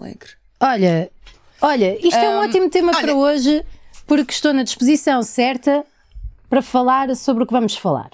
alegre. Olha, olha, isto um, é um ótimo tema olha, para hoje, porque estou na disposição certa para falar sobre o que vamos falar.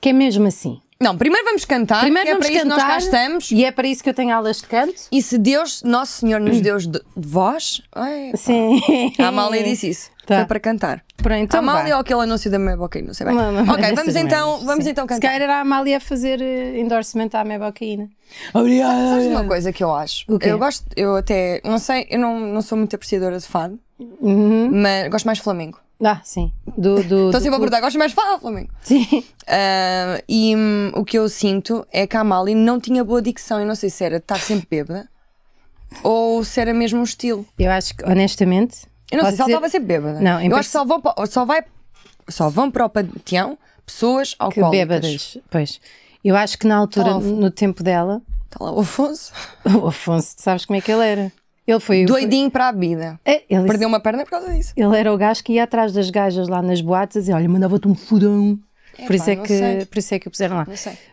Que é mesmo assim. Não, primeiro vamos cantar, é primeiro vamos é para cantar, isso nós cá estamos. E é para isso que eu tenho aulas de canto. E se Deus, Nosso Senhor, nos deu de voz, ai, Sim. a Amália disse isso. Tá. Foi para cantar. Pronto, então a Amália ou aquele anúncio da Mebocaína, não sei bem. Não, não, ok, vamos então, vamos então cantar. Se calhar era a Amália a fazer eh, endorsement à Mebocaína. Né? Obrigada! Sabes uma coisa que eu acho? Eu gosto, eu até, não sei, eu não, não sou muito apreciadora de fado, uhum. mas gosto mais de flamengo. Ah, sim. Do, do, Estou sempre a perguntar, gosto mais de falar, Flamengo. Sim. Uh, e hum, o que eu sinto é que a Mali não tinha boa dicção. Eu não sei se era estar sempre bêbada ou se era mesmo um estilo. Eu acho que, honestamente. Eu não sei se ela estava sempre bêbada. Não, eu acho que só vão, para, só, vai, só vão para o panteão pessoas alcoólicas. Que bêbadas, pois. Eu acho que na altura, tá no tempo dela. Está lá o Afonso. O Afonso, sabes como é que ele era? Ele foi doidinho foi... para a vida. É, ele Perdeu uma perna por causa disso. Ele era o gajo que ia atrás das gajas lá nas boates e dizia: Olha, mandava-te um furão. É, por, isso pá, é que, por isso é que o puseram lá.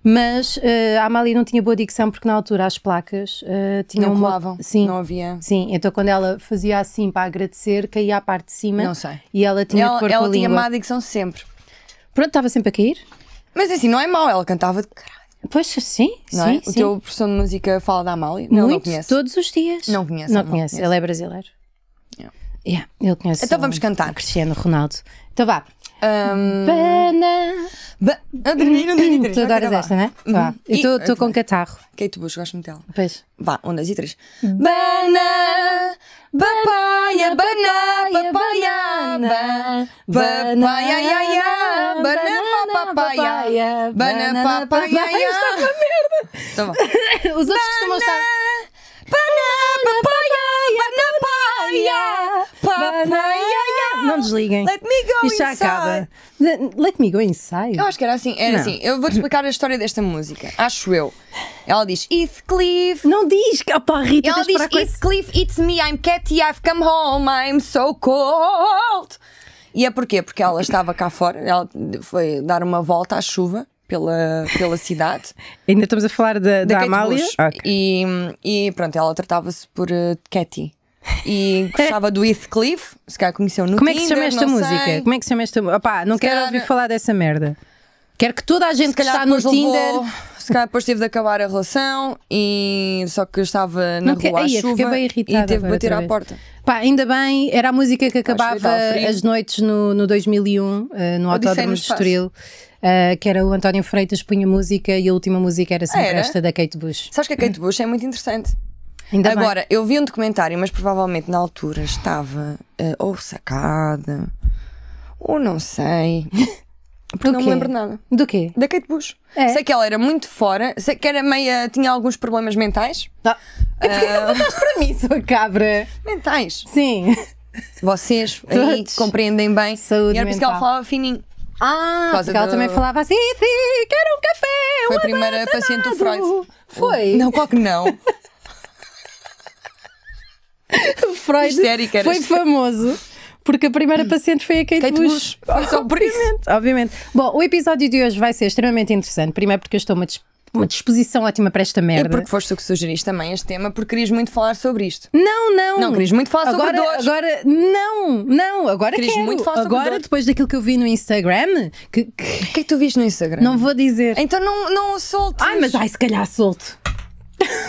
Mas uh, a Amália não tinha boa dicção porque na altura as placas uh, tinham. Não uma... sim, não havia. Sim, então quando ela fazia assim para agradecer, caía à parte de cima. Não sei. E ela tinha ela, ela tinha má dicção sempre. Pronto, estava sempre a cair. Mas assim, não é mau, ela cantava de caralho. Pois, sim, não sim, é? O teu professor de música fala da Amália? Não, Muito, não conheço. todos os dias. Não conhece Não conhece, ele é brasileiro. Yeah. Yeah, ele conhece Então vamos cantar. Cristiano Ronaldo. Então vá, um... Bana. Ba... Adorei, ah, não né? uhum. Tu adoras esta, né? Tá. Eu estou com catarro. Kate Bush, gosto muito dela. Pois. Vá, um, dois e três. Hum. Bana, papaya, banana, papaya, banana, papaya, banana, papaya, banana, papaya. Isto é uma merda. Os outros costumam estar... Não desliguem. Let me go Isto já acaba. Let me go inside. Eu acho que era assim. Era Não. assim. Eu vou-te explicar a história desta música. Acho eu. Ela diz If Cliff. Não diz. a Rita, Ela diz If Cliff, it's me, I'm Catty, I've come home, I'm so cold. E é porquê? Porque ela estava cá fora, ela foi dar uma volta à chuva pela, pela cidade. Ainda estamos a falar da, Amália. Okay. E, e pronto, ela tratava-se por uh, eh, Cathy. E gostava do Heathcliff, se calhar conheceu no Como Tinder, é que se chama esta música? Sei. Como é que se chama esta música? Opá, não se quero calhar... ouvir falar dessa merda. Quero que toda a gente que está no Tinder. Levou, se calhar depois teve de acabar a relação e só que estava na não, rua que, à chuva bem irritada e teve de bater à porta. Pá, ainda bem, era a música que acabava as noites no, no 2001, uh, eh, no Autódromo é de Estoril. Faz uh, que era o António Freitas punha música e a última música era sempre era? esta da Kate Bush. Sabes que a Kate Bush é muito interessante. Ainda Agora, bem. eu vi um documentário, mas provavelmente na altura estava uh, ou sacada, ou não sei. Porque não me lembro nada. Do quê? Da Kate Bush. É. Sei que ela era muito fora, sei que era meia. tinha alguns problemas mentais. Ah. Uh... Ah. É Estás para mim, sua cabra. Mentais. Sim. Vocês aí compreendem bem. Saúde e era por isso que ela falava fininho. Ah, por porque ela também falava assim, quero um café! Foi um a primeira paciente do Freud. Foi. Não, qual que não. O Freud Histérica, foi famoso porque a primeira paciente foi a Kate, Kate Bush. Bush. Foi só por isso. Obviamente. Bom, o episódio de hoje vai ser extremamente interessante. Primeiro porque eu estou-me a uma disposição ótima para esta merda. é porque foste tu que sugeriste também este tema, porque querias muito falar sobre isto. Não, não. Não, querias muito falar agora, sobre dores. Agora, não, não. Agora querias quero. muito falar Agora, dores. depois daquilo que eu vi no Instagram... Que, que... O que é que tu viste no Instagram? Não vou dizer. Então não, não soltes. Ai, mas ai, se calhar solto.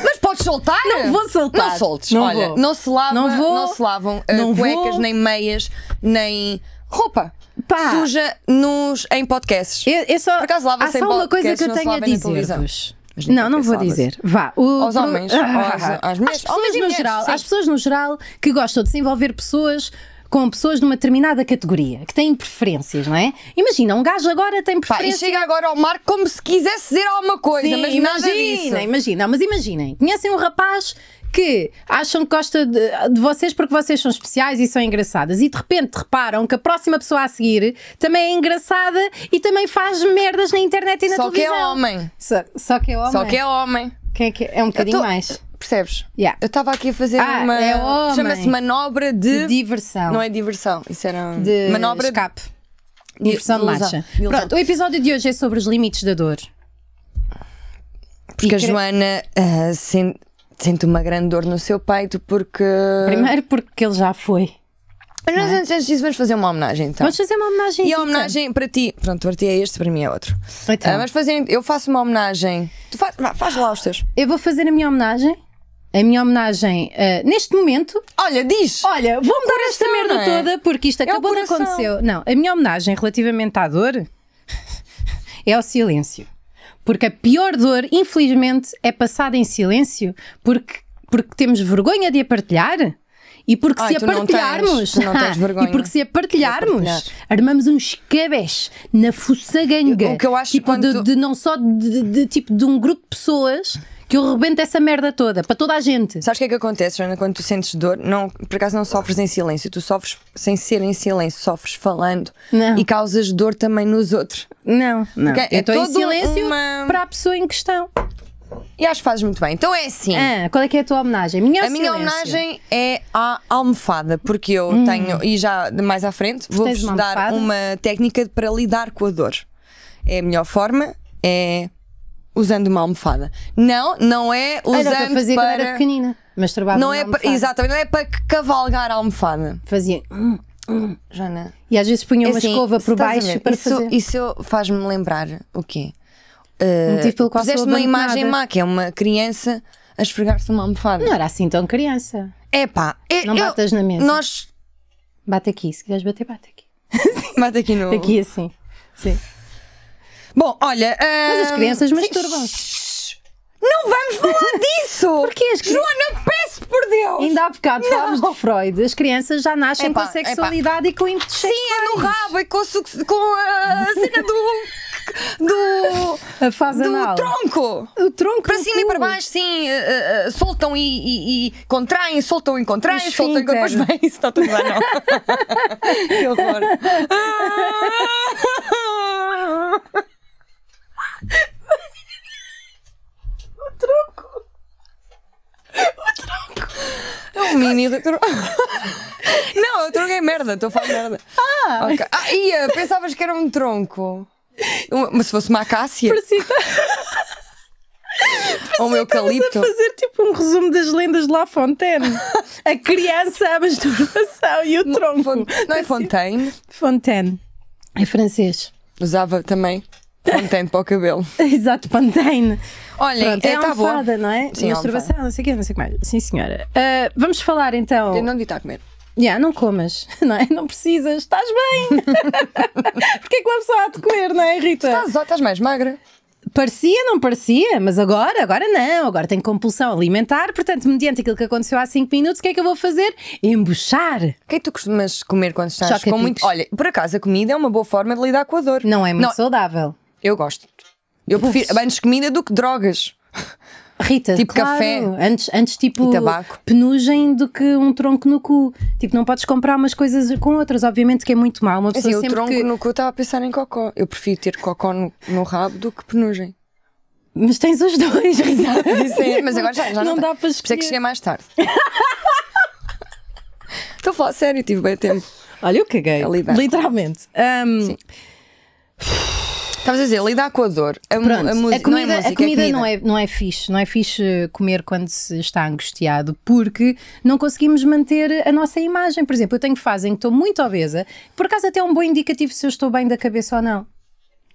Mas podes soltar? Não vou soltar. Não soltes. Não olha, vou. não se lava, não, vou. não se lavam eh, não cuecas, vou. nem meias, nem roupa. Pá. suja nos, em podcasts. Eu, eu só, Por acaso lava há só uma coisa que eu tenho a dizer-vos. Não, não vou dizer. Vá. O, aos homens, ah, às, às, mulheres, pessoas no geral, às pessoas no geral que gostam de se envolver pessoas com pessoas numa determinada categoria, que têm preferências, não é? Imagina, um gajo agora tem preferências Pá, e chega agora ao Marco como se quisesse dizer alguma coisa, Sim, mas imagina, imagina. mas imaginem. Conhecem um rapaz que acham que gosta de, de, vocês porque vocês são especiais e são engraçadas e de repente reparam que a próxima pessoa a seguir também é engraçada e também faz merdas na internet e na só televisão. Só que é homem. Só, só, que é homem. Só que é homem. Quem é que é? é um bocadinho tô... mais percebes? Yeah. Eu estava aqui a fazer ah, uma. É Chama-se manobra de... de... diversão. Não é diversão, isso era. De manobra escape. De... Diversão de, de marcha. Pronto, o episódio de hoje é sobre os limites da dor. Porque e a cre... Joana uh, ah, sente sente uma grande dor no seu peito porque. Primeiro porque ele já foi. Mas nós é? antes, disso vamos fazer uma homenagem então. Vamos fazer uma homenagem. E a homenagem para ti. Pronto, para ti é este, para mim é outro. Então. Ah, mas fazer, eu faço uma homenagem. Tu faz, faz lá os teus. Eu vou fazer a minha homenagem. A minha homenagem uh, neste momento. Olha, diz! Olha, vou-me dar esta merda é? toda porque isto é acabou é de acontecer. Não, a minha homenagem relativamente à dor é ao silêncio. Porque a pior dor, infelizmente, é passada em silêncio, porque, porque temos vergonha de a partilhar. E porque Ai, se a partilharmos, não tens, não tens e porque se a partilharmos, armamos uns cabés na fuçaganga. O que eu acho tipo quando... de, de, não só de, de, tipo de um grupo de pessoas que eu rebento essa merda toda, para toda a gente. Sabes o que é que acontece, Joana, quando tu sentes dor? Não, por acaso não sofres em silêncio, tu sofres sem ser em silêncio, sofres falando não. e causas dor também nos outros. Não, não. Okay? Eu é estou é em silêncio uma... para a pessoa em questão. E acho que fazes muito bem. Então é assim. Ah, qual é que é a tua homenagem? Minha a minha homenagem é à almofada, porque eu hum. tenho, e já mais à frente, vou-vos dar uma técnica para lidar com a dor. É a melhor forma, é usando uma almofada. Não, não é ah, usando era fazia para... era pequenina, mas trabalhava não é para, Exatamente, não é para cavalgar a almofada. Fazia... Hum, hum, E às vezes punha uma assim, escova por baixo para isso, fazer. Isso faz-me lembrar o quê? Uh, tipo eh, Motivo pelo qual fizeste uma imagem má, que é uma criança a esfregar-se uma almofada. Não era assim tão criança. É pá. não batas eu, na mesa. Nós... Bate aqui, se quiseres bater, bate aqui. bate aqui no... Aqui assim, sim. Bom, olha. Uh... Mas as hum, crianças masturbam-se. Não vamos falar disso! Porque as crianças... Joana, peço por Deus! Ainda há bocado falámos de Freud. As crianças já nascem epa, com a sexualidade epa. e com impulsos Sim, é no rabo e com, com a cena do... do... A fase do anal. tronco! O tronco Para cima e para baixo, sim. Uh, uh, soltam e, e, e, contraem, soltam e contraem, Os soltam e... Depois bem, isso está tudo bem, não. que horror. É um mini tronco. Não, eu troquei merda, estou a falar merda. Ah! Okay. Ah, ia, pensavas que era um tronco. Mas se fosse uma acácia. Parecita. Tá- Ou um eucalipto. a fazer tipo um resumo das lendas de La Fontaine. A criança, a masturbação e o tronco. Não, não é Fontaine? Fontaine. É francês. Usava também. Pantene para o cabelo. Exato, Pantene. Olha, Pronto, é, é fada, tá almofada, não é? Sim, é Masturbação, não sei o quê, não sei que mais. Sim, senhora. Uh, vamos falar então. Eu não devia estar a comer. Já, yeah, não comas, não é? Não precisas, estás bem. Porquê é que uma pessoa há de comer, não é, Rita? Estás, estás mais magra. Parecia, não parecia, mas agora, agora não, agora tenho compulsão alimentar, portanto, mediante aquilo que aconteceu há 5 minutos, o que é que eu vou fazer? Embuchar. O que é que tu costumas comer quando estás com muito. Olha, por acaso a comida é uma boa forma de lidar com a dor. Não é muito não. saudável. Eu gosto. Eu prefiro antes comida do que drogas. Rita, tipo claro. café. Antes, antes tipo penugem do que um tronco no cu. Tipo, não podes comprar umas coisas com outras, obviamente que é muito mal. Uma assim, pessoa assim, o tronco que... no cu estava a pensar em cocó. Eu prefiro ter cocó no, no rabo do que penugem. Mas tens os dois, Rita. É- mas agora já, já não, não, dá para escolher. Por é que cheguei mais tarde. Estou a falar sério, tive bem tempo. Olha, eu caguei. Literalmente. Um... Sim. Estavas a dizer, lidar com a dor. A, Pronto, a, música, a comida, não é, música, a é comida, é comida, Não, é, não é fixe. Não é fixe comer quando se está angustiado, porque não conseguimos manter a nossa imagem. Por exemplo, eu tenho fase em que estou muito obesa. Por acaso, até é um bom indicativo se eu estou bem da cabeça ou não.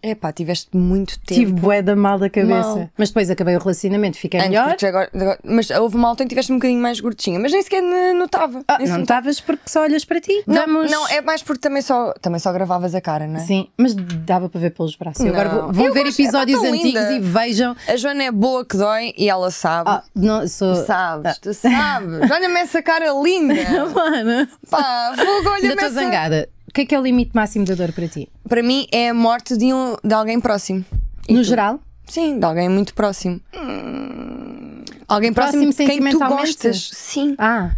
É pá, tiveste muito tempo. Tive bué da mal da cabeça. Mal. Mas depois acabei o relacionamento, fiquei Antes, melhor. Agora, agora, mas houve uma altura em que tiveste um bocadinho mais gordinha, mas nem sequer notava. Ah, não notavas porque só olhas para ti. Não, Vamos... não, é mais porque também só, também só gravavas a cara, não é? Sim, mas dava para ver pelos braços. Não. Agora vou, vão ver gosto, episódios é antigos linda. e vejam. A Joana é boa que dói e ela sabe. Ah, não, sou... Tu sabes, tu ah. sabes. Olha-me essa cara linda. Mano. Pá, vou olha-me essa... Ainda estou zangada que é que é o limite máximo da dor para ti? Para mim é a morte de, um, de alguém próximo. E no tu? geral? Sim, de alguém muito próximo. Hum, alguém próximo, próximo de quem tu gostas. Sim. Ah.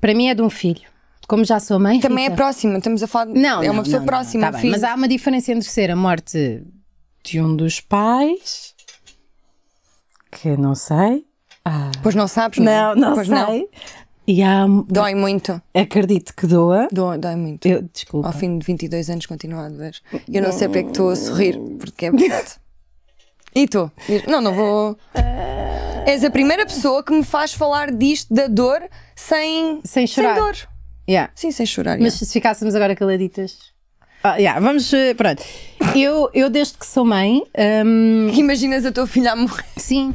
Para mim é de um filho. Como já sou mãe. Também Rita. é próximo, estamos a falar. De... Não, é não, uma pessoa não, próxima. Não, tá mas há uma diferença entre ser a morte de um dos pais, que não sei. Ah. Pois não sabes, não é? Não, não pois sei. Não. E há... Dói muito. Acredito que doa. Doa, dói muito. Eu, desculpa. Ao fim de 22 anos continuo a doer. Eu não, não sei porque é que estou a sorrir, porque é verdade. e tu? Não, não vou. Ah. És a primeira pessoa que me faz falar disto da dor sem, sem chorar. Sem dor. Yeah. Sim, sem chorar. Mas yeah. se ficássemos agora caladitas. Ah, yeah, vamos, eh, pronto. Eu, eu, desde que sou mãe. Um... Imaginas a tua filha a morrer? Sim,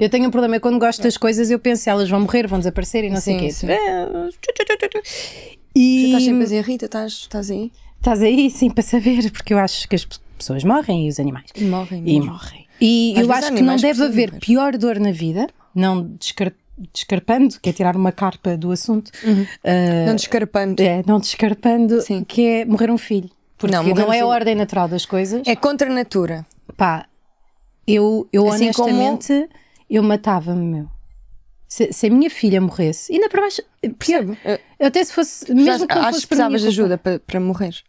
eu tenho um problema, eu é quando gosto das é. coisas, eu penso, elas vão morrer, vão desaparecer e não sim, sei o quê. É, e... Você estás sempre a dizer, Rita, estás, estás aí? Estás aí, sim, para saber, porque eu acho que as pessoas morrem e os animais. Morrem. Mesmo. E morrem. E Às eu acho que não deve haver morrer. pior dor na vida, não descartar descarpando, que é tirar uma carpa do assunto. Uhum. Uh, não descarpando. É, não descarpando, Sim. que é morrer um filho. Porque não, não é filho. a ordem natural das coisas. É contra a natura. Pá, eu, eu assim honestamente. Como eu matava-me, meu. Se, se, a minha filha morresse, ainda para baixo. Percebo. Eu, até se fosse. Mesmo que não fosse de ajuda para, para morrer.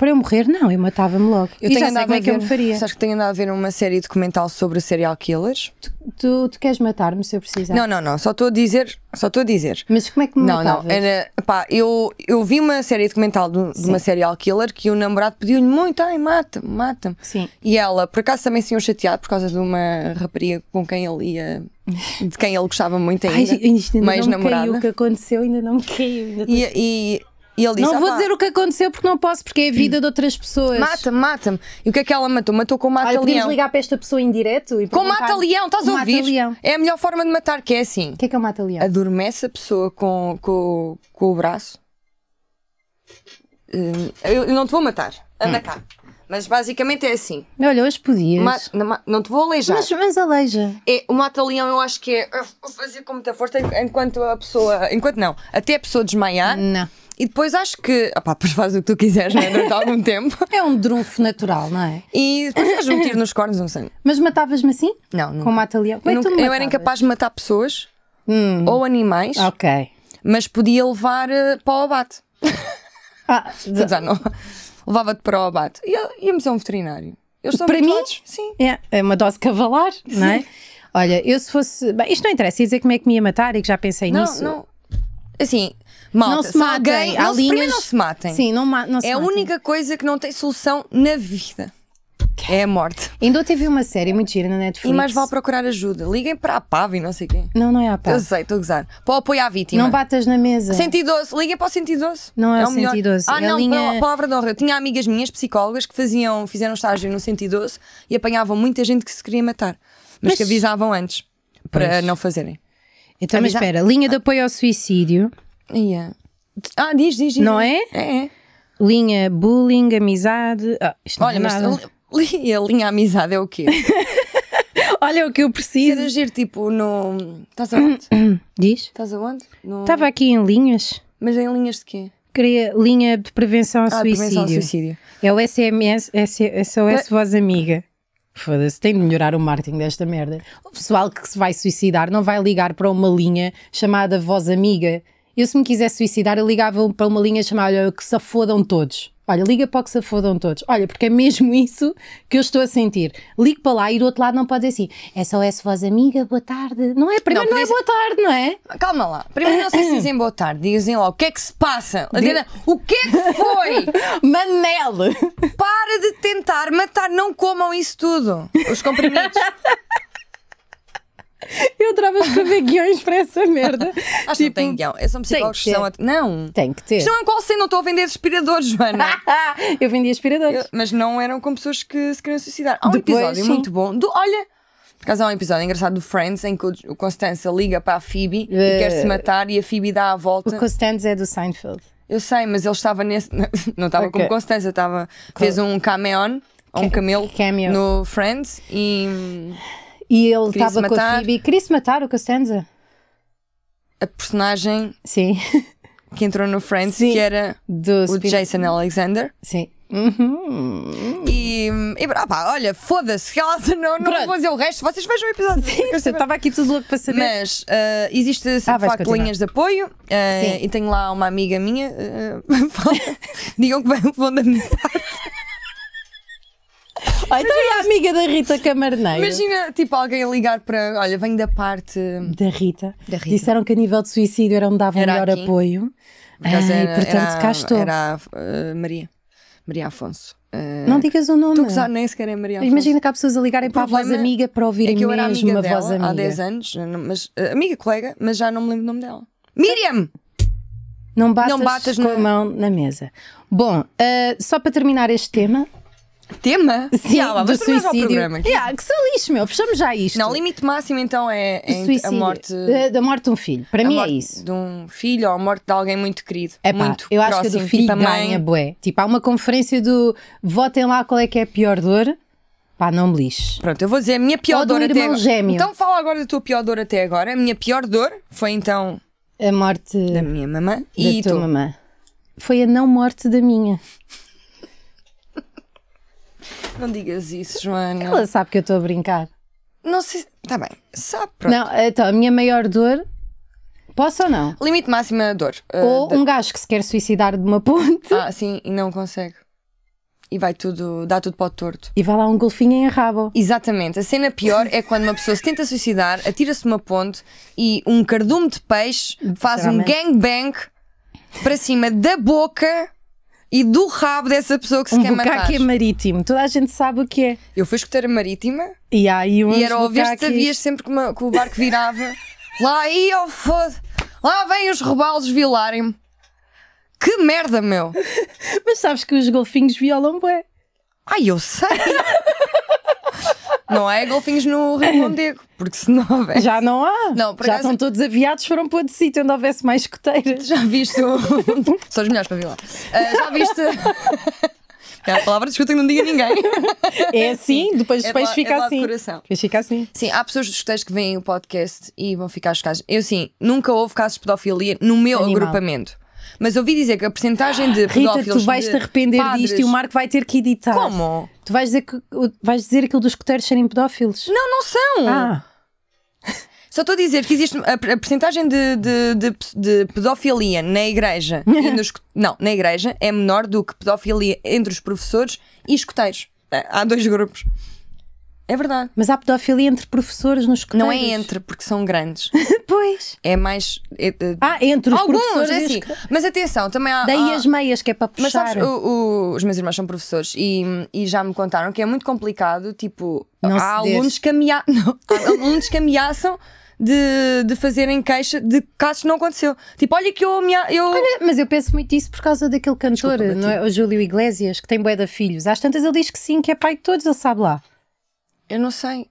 Para eu morrer, não, eu matava-me logo. Eu e tenho já sei como é que eu me faria. Sabes que tenho andado a ver uma série documental sobre serial killers? Tu, tu, tu queres matar-me se eu precisar? Não, não, não, só estou a dizer, só estou a dizer. Mas como é que me Não, matavas? não, era, pá, eu, eu vi uma série documental de, de uma serial killer que o namorado pediu-lhe muito, ai, mata-me, mata-me. Sim. E ela, por acaso também se tinham chateado por causa de uma rapariga com quem ele ia de quem ele gostava muito ainda. Ai, ainda mais não namorada. caiu o que aconteceu, ainda não me caiu. Ainda e, e ele disse: Não ah, vou dizer o que aconteceu porque não posso, porque é a vida de outras pessoas. Mata-me, mata-me. E o que é que ela matou? Matou com ah, mata-leão. Podíamos ligar para esta pessoa em direto? E com mata-leão, estás a ouvir? Mata é a melhor forma de matar, que é assim. O que é que é o mata-leão? Adormece a pessoa com, com, com o braço. Hum, eu não te vou matar. Anda hum. cá. Mas basicamente é assim. Olha, hoje podias. Ma não, não te vou aleijar. Mas, mas aleija. É, o mata-leão eu acho que é fazer com muita força enquanto a pessoa. Enquanto não. Até a pessoa desmaiar. Não. E depois acho que, opá, depois faz o que tu quiseres, é? Durante algum tempo. É um drunfo natural, não é? E depois faz um tiro nos cornos, não sei. Mas matavas-me assim? Não, não. Com mata leão? Eu, nunca, eu era incapaz de matar pessoas hum. ou animais. Ok. Mas podia levar uh, para o abate. Ah, já não. Levava-te para o abate. E íamos a um veterinário. Eles são para mim? Sim. É, é uma dose cavalar, Sim. não é? Olha, eu se fosse. Bem, isto não interessa, ia dizer como é que me ia matar e que já pensei não, nisso. Não, assim, Malta, não se matem. Alguém, não, linhas... não se matem. Sim, não, não se É matem. a única coisa que não tem solução na vida. É a morte. Ainda te vi uma série muito gira na Netflix. E mais vale procurar ajuda. Liguem para a PAV e não sei quem. Não, não é a PAV. Eu sei, estou a gozar. Para o apoio à vítima. Não batas na mesa. 112. Liguem para o 112. Não é, é o 112. Melhor. Ah, é não, linha... palavra de honra. Eu tinha amigas minhas, psicólogas, que faziam, fizeram estágio no 112 e apanhavam muita gente que se queria matar. Mas, mas... que avisavam antes. Para pois. não fazerem. Então, Avisa... mas espera. Linha de ah. apoio ao suicídio. Yeah. Ah, diz, diz, diz. Não é? é? É. Linha bullying, amizade. Ah, isto não é Olha, é mas nada. a linha amizade é o quê? Olha é o que eu preciso. Ser agir tipo no. Estás aonde? Diz? Estás aonde? Estava no... aqui em linhas. Mas em linhas de quê? Queria linha de prevenção ao, ah, suicídio. suicídio. É o SMS, SOS Voz Amiga. Foda-se, tem de melhorar o marketing desta merda. O pessoal que se vai suicidar não vai ligar para uma linha chamada Voz Amiga. Eu, se me quisesse suicidar, eu ligava para uma linha chamada Olha, que se afodam todos. Olha, liga para o que se afodam todos. Olha, porque é mesmo isso que eu estou a sentir. Ligo para lá e do outro lado não pode dizer assim: É só essa voz amiga, boa tarde. Não é? Primeiro não, não é boa tarde, não é? Calma lá. Primeiro não sei se dizem boa tarde, dizem lá o que é que se passa. de... o que é que foi? Manel! Para de tentar matar, não comam isso tudo. Os comprimidos. Eu trava a escrever guiões para essa merda. Acho tipo, que não tipo, tem guião. É só psicólogos que são. a... Não. Tem que ter. Não, um qual cena? Não estou a vender aspiradores, Joana. eu vendia aspiradores. Eu, mas não eram com pessoas que se queriam suicidar. Há um Depois, episódio sim. muito bom. Do, olha, por acaso há um episódio engraçado do Friends em que o Constance liga para a Phoebe uh, e eh, quer se matar e a Phoebe dá a volta. O Constance é do Seinfeld. Eu sei, mas ele estava nesse. Não estava okay. como Constance estava. Fez um cameo, um camelo Cameo. no Friends e. E ele estava com a Phoebe. Queria-se matar o Costanza? A personagem Sim. que entrou no Friends, Sim. que era Do o Jason Alexander. Sim. Uhum. E, e opa, olha, foda-se, que ela não, não vou fazer o resto, vocês vejam o episódio. Sim, estava aqui tudo louco para saber. Mas uh, existe ah, de facto linhas de apoio uh, e tenho lá uma amiga minha. Uh, digam que vão da minha parte. Olha, ah, então é a amiga da Rita Camarneiro. Imagina, tipo, alguém ligar para. Olha, venho da parte. Da Rita. Da Rita. Disseram que a nível de suicídio era onde dava era melhor aqui. apoio. Ah, era, e portanto, era, cá estou. Era a, uh, Maria. Maria Afonso. Uh, não digas o nome. Estou nem sequer é Maria Afonso. Imagina que há pessoas a ligarem para a voz amiga para ouvirem é que eu era mesmo amiga voz amiga. Há 10 anos, mas, eh, amiga, colega, mas já não me lembro o nome dela. Miriam! Não batas, não batas com na... a mão na mesa. Bom, uh, só para terminar este tema, Tema? Sim, yeah, lá, do suicídio. Programa, que, yeah, que se lixe, meu. Fechamos já isto. Não, o limite máximo então é, é a morte. Da morte de um filho. Para mim é isso. De um filho ou a morte de alguém muito querido. É muito eu próximo, acho que a do filho tipo ganha, bué. Tipo, há uma conferência do votem lá qual é que é a pior dor. Pá, não me lixe. Pronto, eu vou dizer a minha pior dor até agora. Gêmeo. Então fala agora da tua pior dor até agora. A minha pior dor foi então. A morte. Da minha mamã. Da e tua tu? mamã. Foi a não morte da minha. Não digas isso, Joana. Ela sabe que eu estou a brincar. Não sei. Está bem. Sabe, pronto. Não, então, a minha maior dor. Posso ou não? Limite máximo a dor. Uh, ou um gajo que se quer suicidar de uma ponte. Ah, sim, e não consegue. E vai tudo, dá tudo para o torto. E vai lá um golfinho em rabo. Exatamente. A cena pior é quando uma pessoa se tenta suicidar, atira-se de uma ponte e um cardume de peixe faz um gangbang para cima da boca e do rabo dessa pessoa que se um quer matar. Um é marítimo, toda a gente sabe o que é. Eu fui escutar a marítima e, aí aí e era óbvio que sabias sempre que, uma, que, o barco virava. lá aí, oh foda Lá vêm os robalos violarem-me. Que merda, meu! Mas sabes que os golfinhos violam bué. Ai, eu sei! Não há é golfinhos no Rio Mondego, porque se não houver. Já não há. Não, Já acaso... estão todos aviados, foram para outro sítio onde houvesse mais escoteiras. Já viste. São os melhores para vir lá. Uh, já viste. É a palavra de escuta que não diga ninguém. É assim, depois, os é depois ficam fica é assim. Depois fica assim. Sim, há pessoas dos escuteiros que veem o podcast e vão ficar chocadas. Eu, sim, nunca houve casos de pedofilia no meu Animal. agrupamento. Mas ouvi dizer que a porcentagem de Rita, tu vais te arrepender padres... disto e o Marco vai ter que editar. Como? Tu vais dizer, que, vais dizer aquilo dos coteiros serem pedófilos? Não, não são! Ah. Só estou a dizer que existe a, a porcentagem de, de, de, de, pedofilia na igreja nos, não, na igreja é menor do que pedofilia entre os professores e escuteiros. É, há dois grupos. É verdade. Mas há pedofilia entre professores nos escolares Não é entre, porque são grandes. pois. É mais. É, é, ah, entre os alguns, é professores. É assim. Mas atenção, também há. Daí há... as meias que é para puxar. Mas sabes, o, o, os meus irmãos são professores e, e já me contaram que é muito complicado, tipo, Não há alunos que, amea... Não, há alunos que ameaçam. De, de, fazerem queixa de casos que não aconteceu. Tipo, olha que eu. Minha, eu... Olha, mas eu penso muito isso por causa daquele cantor, não é? o Júlio Iglesias, que tem bué filhos. Às tantas ele diz que sim, que é pai de todos, ele sabe lá. Eu não sei.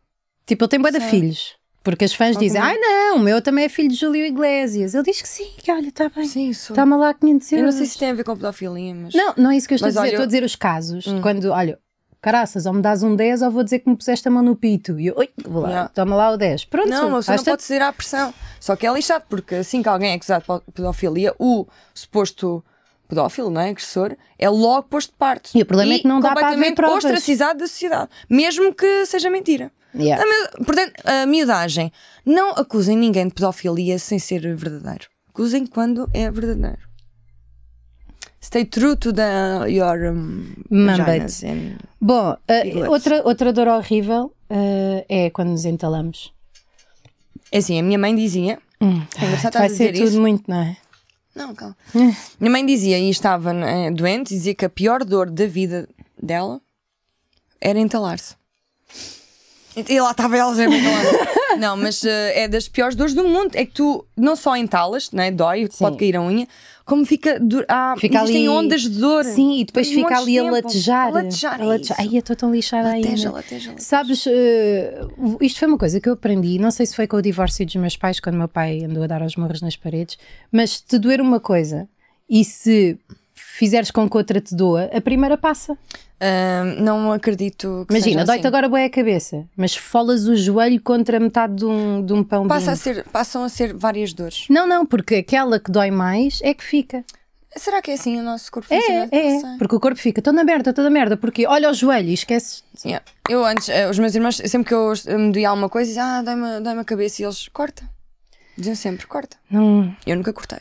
Tipo, ele tem boa de filhos. Porque os fãs dizem, ai ah, não, o meu também é filho de Júlio Iglesias. Ele diz que sim, que olha, está bem. Sim, sou. Toma lá 500 euros. Eu não sei se tem a ver com pedofilia, mas... Não, não é isso que eu estou mas a dizer. Olha... Estou a dizer os casos. Hum. Quando, olha, caraças, ou me dás um 10 ou vou dizer que me puseste a mão no pito. E eu, oi, vou lá, yeah. toma lá o 10. Pronto. Não, mas não pode ser à pressão. Só que é lixado, porque assim que alguém é acusado de pedofilia, o suposto pedófilo, não é? agressor, é logo posto de parte. E o problema e é que não dá para ver provas. ostracizado da sociedade, mesmo que seja mentira. Yeah. A, portanto, a miudagem, não acusem ninguém de pedofilia sem ser verdadeiro. Acusem quando é verdadeiro. Stay true to the, your um, Bom, uh, outra, outra dor horrível uh, é quando nos entalamos. É assim, a minha mãe dizia... Hum, é vai ser tudo isso. muito, não é? Não, calma. Minha mãe dizia, e estava né, doente, dizia que a pior dor da vida dela era entalar-se. E lá estava ela sempre a Não, mas uh, é das piores dores do mundo. É que tu não só entalas, né, dói, Sim. pode cair a unha, como fica. Ah, fica existem ali... ondas de dor. Sim, e depois fica ali tempo. a latejar. A latejar. A latejar. É Ai, eu estou tão lixada aí. lateja, Sabes, uh, isto foi uma coisa que eu aprendi, não sei se foi com o divórcio dos meus pais, quando meu pai andou a dar aos morros nas paredes, mas se te doer uma coisa e se fizeres com que outra te doa, a primeira passa. Uh, não acredito que Imagina, dói-te assim. agora boa a cabeça, mas folas o joelho contra a metade de um, de um pão Passa a ser, Passam a ser várias dores. Não, não, porque aquela que dói mais é que fica. Será que é assim o nosso corpo é, funciona? É, é, é. porque o corpo fica toda merda, toda merda, porque olha o joelho e esqueces. Yeah. Eu antes, eh, os meus irmãos, sempre que eu eh, me doía alguma coisa, diziam, ah, dói-me dói a cabeça e eles, corta. Diziam sempre, corta. Não. Eu nunca cortei.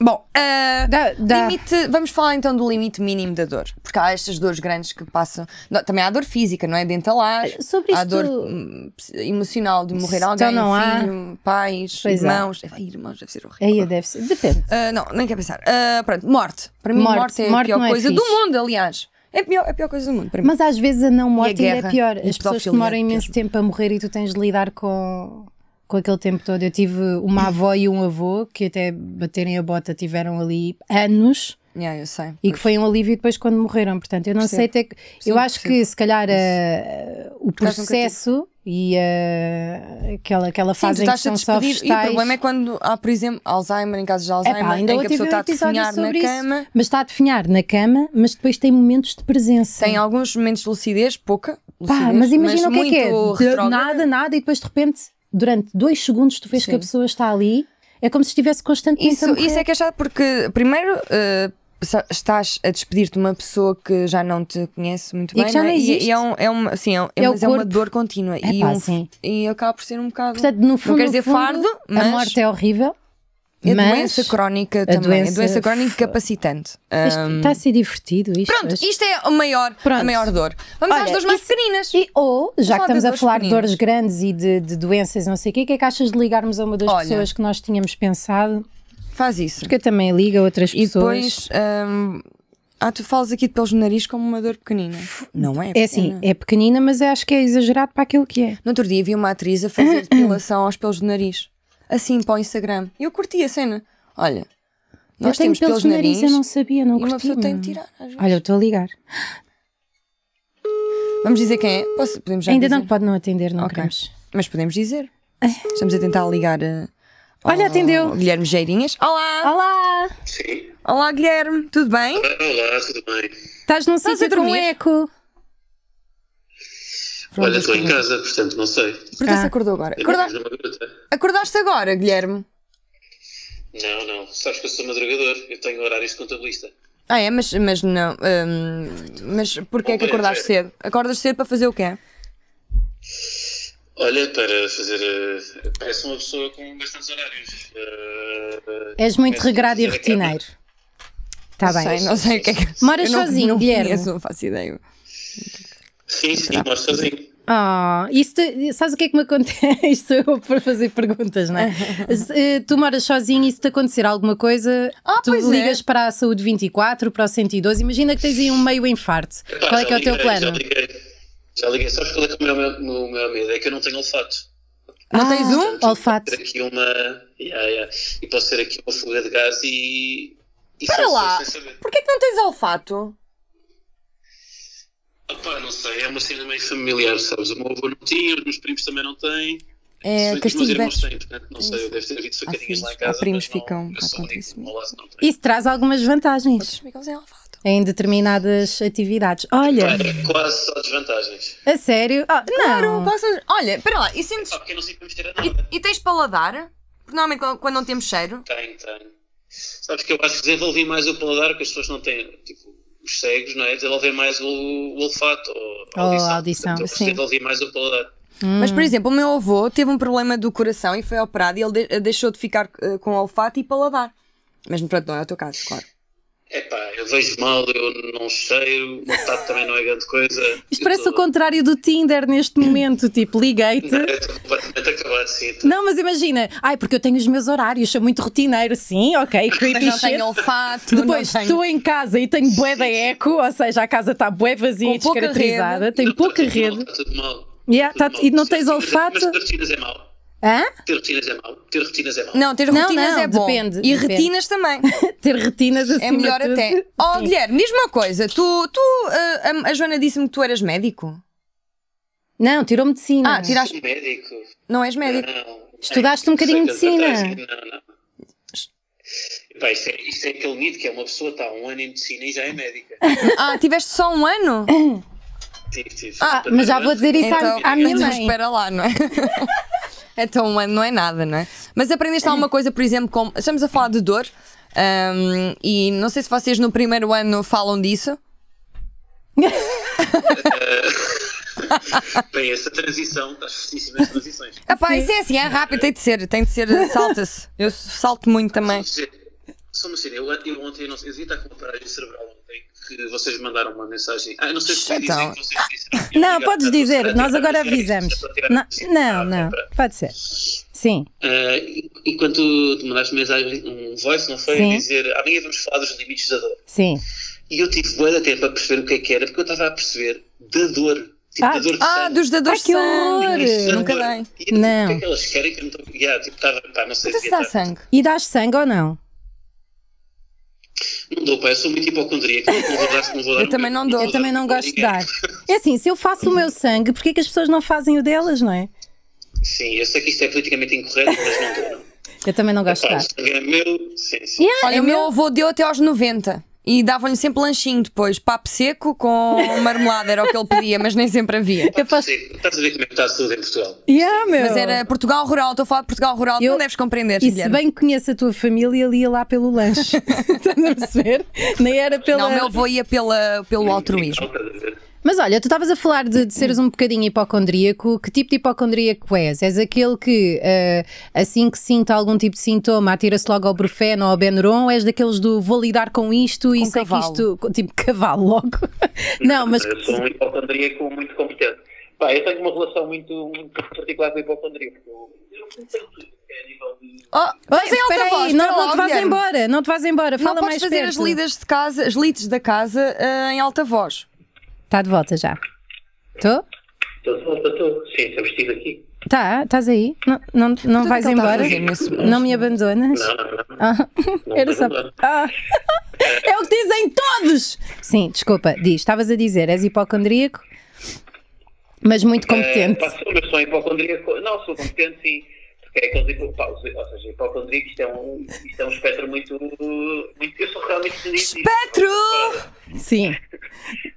Bom, uh, ah, da, da... limite, vamos falar então do limite mínimo da dor, porque há estas dores grandes que passam. Não, também há dor física, não é? Dentalar, Sobre isto... há dor hum, emocional de morrer então alguém, há... filho, pais, pois irmãos. É. Ai, irmãos, deve ser horrível. Aí deve ser, depende. Uh, não, nem quer pensar. Uh, pronto, morte. Para mim, morte, morte é morte a pior é coisa fixe. do mundo, aliás. É a, pior, é a pior coisa do mundo para mim. Mas às vezes a não morte a é guerra, é pior. As pessoas demoram imenso tempo a morrer e tu tens de lidar com com aquele tempo todo. Eu tive uma avó e um avô que até baterem a bota tiveram ali anos. Yeah, eu sei. E que foi um alívio depois quando morreram. Portanto, eu não percebo. sei até que. Percebo, eu acho percebo. que se calhar a, eh, o processo e a, eh, aquela, aquela fase Sim, em que estão só vegetais... E o problema é quando há, por exemplo, Alzheimer, em casos de Alzheimer, Epá, ainda em que a pessoa está a definhar na isso. cama. Mas está a definhar na cama, mas depois tem momentos de presença. Tem alguns momentos de lucidez, pouca. Lucidez, Pá, mas imagina mas o que é que é. Nada, nada, e depois de repente durante dois segundos tu vês Sim. que a pessoa está ali, é como se estivesse constantemente isso, a morrer. Isso é que é chato porque, primeiro... Uh, estás a despedir-te de uma pessoa que já não te conhece muito e bem. Que já não é? existe. E, e é, um, é, uma, assim é, é, mas é uma dor contínua. e, um, e acaba por ser um bocado. Portanto, no fundo, não quer dizer fundo, fardo, mas. A morte é horrível a Mas doença crónica a também. Doença... A doença crónica capacitante. Um... Está a ser divertido isto. Pronto, isto é a maior, a maior dor. Vamos Olha, às dores mais pequeninas. E, ou, já que estamos a falar de dores grandes e de, de doenças, não sei o quê, o que é que achas de ligarmos a uma das Olha, pessoas que nós tínhamos pensado? Faz isso. Porque eu também ligo a outras e pessoas. E depois. Um... Ah, tu falas aqui de pelos no nariz como uma dor pequenina. Não é? é assim, pequena. É sim, é pequenina, mas acho que é exagerado para aquilo que é. No outro dia vi uma atriz a fazer depilação aos pelos do nariz assim para o Instagram. E eu curti a cena. Olha, nós eu temos pelos, pelos nariz, nariz, eu não sabia, não curti. Uma tem de tirar, Olha, eu estou a ligar. Vamos dizer quem é? Posso, podemos já Ainda dizer? não pode não atender, não okay. Queremos. Mas podemos dizer. É. Estamos a tentar ligar. Uh, Olha, atendeu. Guilherme Geirinhas. Olá! Olá! Sim. Olá, Guilherme, tudo bem? Olá, tudo bem. Estás num sítio com um eco. Pronto, Olha, estou em casa, portanto não sei. Acordaste, ah. acordou agora. Acorda... Acordaste agora, Guilherme? Não, não. Sabes que eu sou madrugador. Eu tenho horários de contabilista. Ah, é? Mas, mas não. Hum, mas porquê Bom, é que acordaste é. cedo? Acordas cedo para fazer o quê? Olha, para fazer. Eh, parece uma pessoa com bastantes horários. Uh, És muito eh, regrado e rotineiro. Está bem. Sei, não sei o que é que. Moras sozinho, não, Guilherme. Não faço ideia. Sim, sim, tá. nós fazemos. Ah, oh, isso, sabes o que é que me acontece? Isto eu para fazer perguntas, não é? Eh, tu moras sozinho e se te acontecer alguma coisa, oh, tu é. ligas é. para a saúde 24, para o 112, imagina que tens aí um meio infarto. Epá, qual é que é o teu plano? Já liguei, já liguei. Sabes qual é que é o meu, meu, meu medo? É que eu não tenho olfato. Não ah, tens um? Portanto, olfato. Posso ter aqui uma. Yeah, yeah. E posso ter aqui uma fuga de gás e. e lá, porquê é que não tens olfato? Opa, não sei, é uma cena meio familiar, sabes? O meu avô não tinha, os meus primos também não têm. É, castigo de portanto, não sei, deve ter havido facadinhas lá em casa. primos ficam. Isso traz algumas vantagens. Em determinadas atividades. Olha. Quase só desvantagens. A sério? Ah, não. Claro, Olha, espera lá. E, sentes... ah, não sei e, e tens paladar? Porque normalmente quando não temos cheiro. Tenho, tenho. Sabes que eu acho que desenvolvi mais o paladar que as pessoas não têm. Tipo, os cegos, não é? Desenvolver mais o, o olfato ou a oh, audição. desenvolver a audição. sim. mais o paladar. Hum. Mas, por exemplo, o meu avô teve um problema do coração e foi operado e ele deixou de ficar eh, com olfato e paladar. Mas, pronto, não é o teu caso, claro. Epá, eu vejo mal, eu não cheiro, o também não é grande coisa. Isto parece tô... o contrário do Tinder neste momento, tipo, liguei-te. Não, completamente assim. Tá. Não, mas imagina, ai, porque eu tenho os meus horários, sou muito rotineiro, sim, ok, creepy Mas não tenho olfato, Depois estou em casa e tenho bué da eco, ou seja, a casa está bué vazia e descaracterizada, tem pouca rede. Está tudo mal. Yeah, tá, e não tens sim, olfato. Mas, mas, mas, mas, mas, mas, mas, mas, Hã? Ter retinas é mau. Ter retinas é mau. Não, ter retinas não, não, é bom. Depende, e depende. retinas também. ter retinas assim. É melhor até. Oh, Guilherme, mesma coisa. Tu, tu uh, a, a Joana disse-me que tu eras médico. Não, tirou medicina. Ah, tiraste. Médico. Não és médico. Não, Estudaste um bocadinho medicina. Não, não. Pá, isto, é, isto é aquele mito que é uma pessoa está um ano em medicina e já é médica. ah, tiveste só um ano? sim, tive. Ah, mas já vou dizer isso então, à, à minha mãe. Espera lá, não é? Então, é, não é nada, não é? Mas aprendeste alguma coisa, por exemplo, como. Estamos a falar de dor. Um, e não sei se vocês no primeiro ano falam disso. Bem, essa transição, estás festíssima as transições. Epá, ah, isso é assim, é rápido, tem de ser, tem de ser, salta-se. Eu salto muito também. Só uma cena, eu, ontem, eu não sei, eu devia estar com uma paragem cerebral que vocês mandaram uma mensagem. Ah, não sei se então, vocês dizem, Não, podes dizer, nós agora avisamos. Não, não, ah, não, pode ser. Sim. Uh, enquanto tu mandaste mensagem, um voice, não foi? Sim. Dizer amanhã ah, vamos falar dos limites da dor. Sim. E eu tive boa tempo a perceber o que é que era, porque eu estava a perceber da dor. Tipo, ah, da dor de ah dos dadores ah, que sangue. Nunca bem. Não. O que é que elas querem que eu não estou. Yeah, tipo, estava, pá, não sei. Tu se dá sangue. E dás sangue ou não? Não dou, pai, eu sou muito hipocondríaco. eu também não dou, eu também não gosto de dar. É assim, se eu faço o meu sangue, porquê é que as pessoas não fazem o delas, não é? Sim, eu sei que isto é politicamente incorreto, mas não dou, não. Eu também não gosto de dar. é meu, sim, sim. Yeah, é, Olha, é o meu avô deu até aos 90 e davam-lhe sempre lanchinho depois, papo seco com marmelada, era o que ele pedia, mas nem sempre havia. estás a ver como é que está a em Portugal. Yeah, meu. Mas era Portugal rural, estou a falar de Portugal rural, eu... não deves compreender. E Guilherme. se bem conheço a tua família, ele ia lá pelo lanche. Estás a perceber? Nem era pela. Não, meu avô ia pela, pelo altruísmo. Mas olha, tu estavas a falar de, de, seres um bocadinho hipocondríaco. Que tipo de hipocondríaco és? És aquele que, uh, assim que sinta algum tipo de sintoma, atira-se logo ao Brufeno ou ao Benuron? és daqueles do vou lidar com isto com e sei que isto. Tipo, cavalo logo. Não, mas. Eu sou um hipocondríaco muito competente. Pá, eu tenho uma relação muito, muito particular com o hipocondríaco. Eu não tenho é tudo. É oh, mas em é alta voz, não, tá não, te vás embora, não te vás embora, fala não mais podes fazer perto. as lidas de casa, as lides da casa uh, em alta voz. Está de volta já. Estou? Estou de volta, estou. Sim, estamos tá vestido aqui. Tá, estás aí? Não, não, não é vais tá embora? Não me abandonas? Não, não, não. Ah, não era só... ah. É o que dizem todos! Sim, desculpa, diz. Estavas a dizer, és hipocondríaco, mas muito é, competente. É, passou, eu sou hipocondríaco. Não, sou competente, sim. É que é aqueles hipocondríacos, ou seja, hipocondríacos, isto é um, isto é um espectro muito, muito. Eu sou realmente feliz. Espectro! Sim.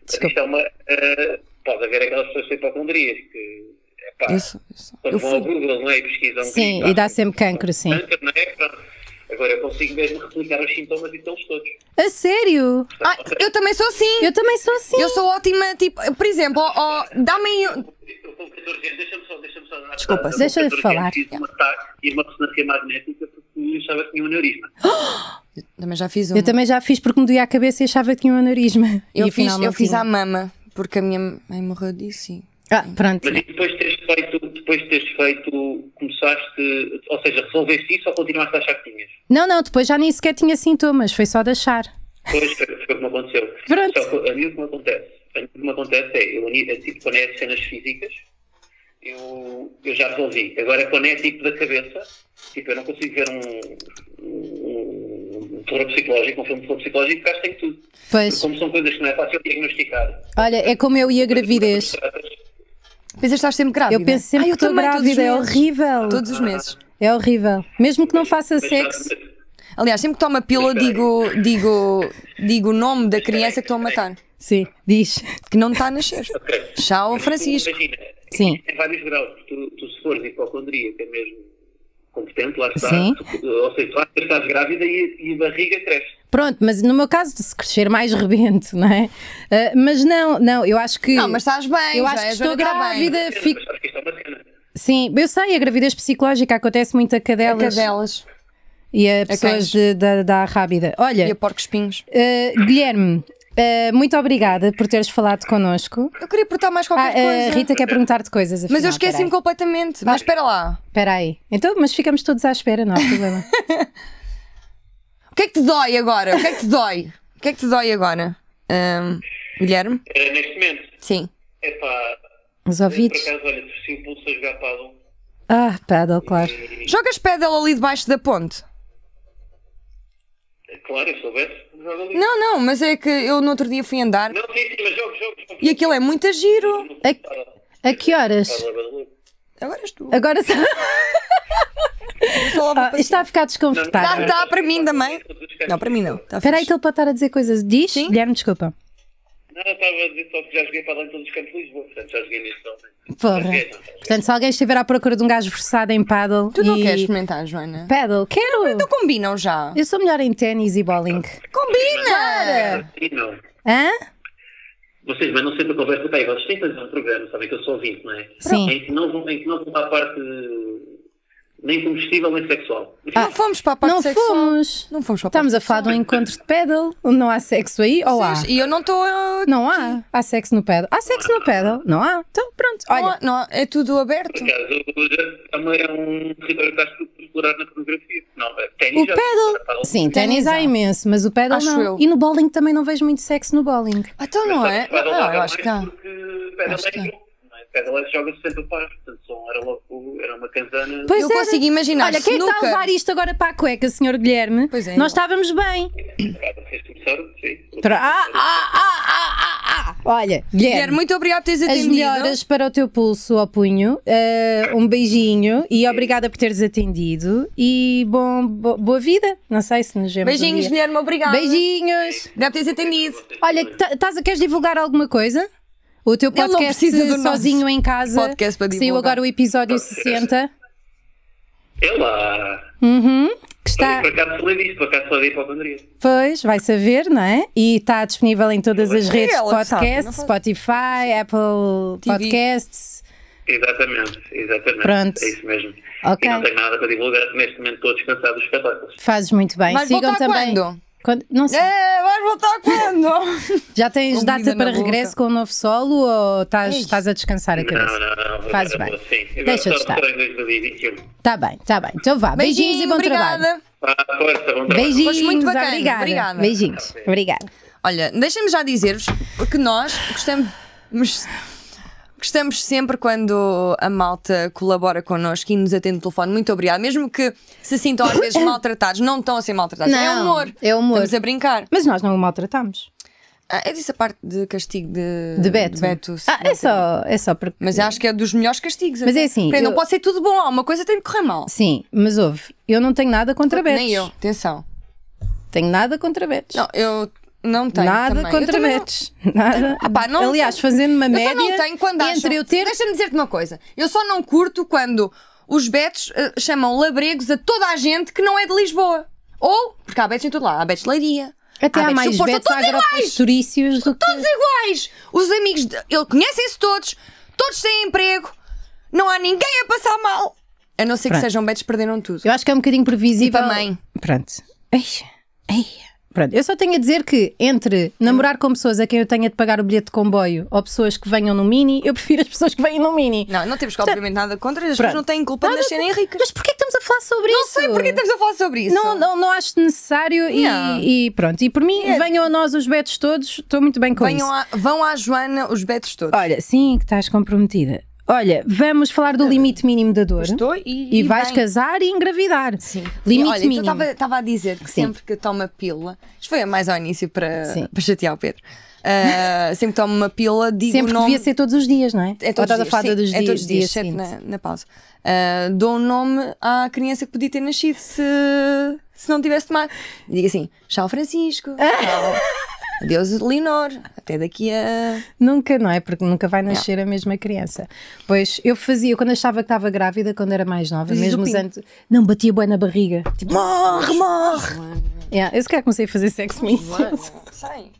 Desculpa. Isto é uma. Uh, pode haver aquelas pessoas hipocondrias que. Epá, isso, isso. Quando eu vão fui... ao Google, não é? E pesquisam. Sim, que, e dá sempre cancro, sim. Cancro, não é? Agora eu consigo mesmo replicar os sintomas e tê-los todos. A sério? Ah, eu também sou assim. Eu também sou assim. Eu sou ótima, tipo, por exemplo, oh, oh, dá-me. Deixa-me só, deixa-me só. Desculpa, deixa-me falar. Eu Fiz um ataque e uma ressonância magnética porque achava que tinha um neurisma. Eu também já fiz um. Eu também já fiz porque me doía a cabeça e achava que tinha um aneurisma. Eu, e fiz, eu fiz à mama, porque a minha mãe morreu disso. Ah, pronto. Mas e depois de teres feito, depois de teres feito, começaste, ou seja, resolveste isso ou continuaste a achar que tinhas? Não, não, depois já nem sequer tinha sintomas, foi só achar Pois, foi, foi como aconteceu. Pronto. Só, a mim o que me acontece, a mim o que me acontece é, eu, assim, quando é cenas físicas, eu, eu já resolvi. Agora, quando é tipo da cabeça, tipo, eu não consigo ver um, um, um terror psicológico, um filme de terror psicológico, porque acho que tudo. Pois. como são coisas que não é fácil diagnosticar. Olha, é como eu e a gravidez. Pensas que estás sempre grávida? Eu penso sempre ah, que estou grávida, é horrível. Todos os meses. É horrível. Mesmo que não faça sexo. Aliás, sempre que toma pílula, digo, digo, digo o nome da criança que estou a matar. Sim, diz. Que não está a nascer. Tchau, Francisco. Imagina, Sim. em vários graus, tu, tu se fores hipocondríaca é mesmo competente, lá está. Sim. Ou seja, tu estás grávida e, e a barriga cresce. Pronto, mas no meu caso, se crescer mais rebento, não é? Uh, mas não, não, eu acho que. Não, mas estás bem, eu já, acho é, que estou grávida. Tá fico... É Sim, eu sei, a gravidez psicológica acontece muito a cadelas. A cadelas. E a pessoas a de, da, da Rábida. Olha. E a porcos-pinhos. Uh, ah, Guilherme, Uh, muito obrigada por teres falado connosco. Eu queria perguntar mais qualquer ah, coisa. A Rita quer perguntar-te coisas. Afinal, mas eu esqueci-me completamente. Mas espera lá. Espera aí. Então, mas ficamos todos à espera, não há problema. que é que te dói agora? O que é que te dói? O que é que te dói agora? Um, Guilherme? É, neste momento? Sim. É pá. Os ouvidos? Por acaso, olha, jogar paddle. Ah, paddle, claro. E... Eh, Jogas paddle ali debaixo da ponte? Eh, claro, eu soubesse. Não, não, mas é que eu no outro dia fui andar. Não, sim, sim, mas jogo, jogo, jogo. E aquilo é muito giro. A, a que horas? Agora és tu. Agora Ah, está a ficar desconfortável. Dá, para mim também. Não, para mim não. Tá Espera aí que ele pode estar a dizer coisas. Diz, Sim? Guilherme, desculpa. Não, eu estava a dizer só que já joguei para lá em todos os de Lisboa, portanto já joguei neste ontem. Porra. Portanto, se alguém estiver à procura de um gajo versado em paddle. Tu não e... queres experimentar, Joana? Paddle, quero! Então combinam já. Eu sou melhor em ténis e bowling. Combina! Combina! Hã? Vocês, mas não sempre da conversa, tá aí, vocês têm que fazer um programa, sabem que eu sou ouvinte, não é? Sim. Em que não vão, em que não vão para a parte nem comestível, nem sexual. Ah, não fomos para a parte não sexual. Fomos. Não fomos para Estamos a falar de um encontro de pedal. Não há sexo aí? Ou há? E eu não estou. Não há. Há sexo no pedal. Há sexo no pedal? Não há? Então, pronto. Olha, não, há. é tudo aberto. Por acaso, é um território que acho que explorar na pornografia. Não, é ténis. O pedal. Sim, ténis há imenso, mas o pedal não. Eu. E no bowling também não vejo muito sexo no bowling. Ah, então, não é? Ah, eu é é acho que há. Acho que há. Cadillac joga 60 pares, portanto só era logo era uma casana. Pois eu era. consigo imaginar. Olha, quem Snuka... É está a levar isto agora para a cueca, Sr. Guilherme? Pois é. Nós estávamos bem. Ah, ah, ah, ah, ah, ah. Olha, Guilherme, Guilherme muito obrigado por teres atendido. As melhoras para o teu pulso ao punho. Uh, um beijinho e obrigada por teres atendido. E bom, bo, boa vida. Não sei se nos vemos. Beijinhos, um Guilherme, obrigado. Beijinhos. Obrigado por teres atendido. Olha, queres divulgar alguma coisa? O teu podcast eh, sozinho em casa. Podcast para saiu agora o episódio podcast. 60. É lá. Uhum. Que está... cá acaso falei disso, por acaso falei para o André. Pois, vai saber, não é? E está disponível em todas as é redes de podcast, Spotify, Apple TV. Podcasts. Exatamente, exatamente. Pronto. É isso mesmo. Okay. E não tenho nada para divulgar, neste momento estou descansado dos espetáculos. Fazes muito bem. Mas Sigam também. Quando? Quando, não sei. É, vais voltar quando? Já tens data para regresso com o novo solo ou estás, estás a descansar a cabeça? Não, não, não. Faz bem. Sim. Deixa de estar. Está bem, está bem. Então vá. Beijinhos, e bom obrigada. trabalho. Ah, beijinhos, muito bacana. Obrigada. obrigada. Beijinhos. Obrigada. Olha, deixem-me já dizer-vos que nós gostamos. Gostamos sempre quando a malta colabora connosco e nos atende o telefone. Muito obrigada. Mesmo que se sintam às vezes maltratados, não estão a ser maltratados. É não, é humor. É humor. Estamos a brincar. Mas nós não o maltratamos. Ah, eu é a parte de castigo de, de Beto. De Beto ah, é só, é só porque. Mas acho que é dos melhores castigos. Mas é até. é assim. eu... Não pode ser tudo bom, uma coisa tem de correr mal. Sim, mas ouve, eu não tenho nada contra Beto Nem eu, atenção. Tenho nada contra Beto Não, eu não tenho. Nada também. contra metes. Ah, não... Nada. Aliás, fazendo uma eu não tenho quando entre acham... eu ter. Deixa-me dizer-te uma coisa. Eu só não curto quando os betos uh, chamam labregos a toda a gente que não é de Lisboa. Ou, porque há betos em todo lado. Há betos de Leiria. Até há, há mais Porto, betos agropastorícios do que. Todos iguais! Os amigos. De... Ele conhecem-se todos. Todos têm emprego. Não há ninguém a passar mal. A não ser Pronto. que sejam betos, perderam tudo. Eu acho que é um bocadinho previsível. E mãe. Pronto. Eixa. ei. Pronto, eu só tenho a dizer que entre namorar com pessoas a quem eu tenha de pagar o bilhete de comboio ou pessoas que venham no Mini, eu prefiro as pessoas que vêm no Mini. Não, não temos Portanto, obviamente nada contra, as pessoas não têm culpa de serem ricas. Mas porquê que estamos a falar sobre não isso? Não sei porquê estamos a falar sobre isso. Não, não, não acho necessário e, e, pronto. E por mim, é. venham a nós os betos todos, estou muito bem com venham isso. A, vão à Joana os betos todos. Olha, sim, que estás comprometida. Olha, vamos falar do é. limite mínimo da dor. Estou e. E vais bem. casar e engravidar. Sim. Limite Olha, então mínimo. Então estava a dizer que sempre que tomo a pílula, isto foi mais ao início para, para chatear o Pedro. Uh, sempre tomo uma pílula, digo Sempre nome... devia ser todos os dias, não é? É todos os dias, dos dos é todos os dias, dias na, na, pausa. Uh, dou um nome à criança que podia ter nascido se, se não tivesse tomado. digo assim, Chau Francisco, tchau Adeus, Linor, até daqui a. Nunca, não é? Porque nunca vai nascer não. a mesma criança. Pois eu fazia, quando achava que estava grávida, quando era mais nova, mesmo antes. Não, batia boa na barriga. Tipo, morre, morre! morre. Yeah, eu sequer comecei a fazer sexo me Sei.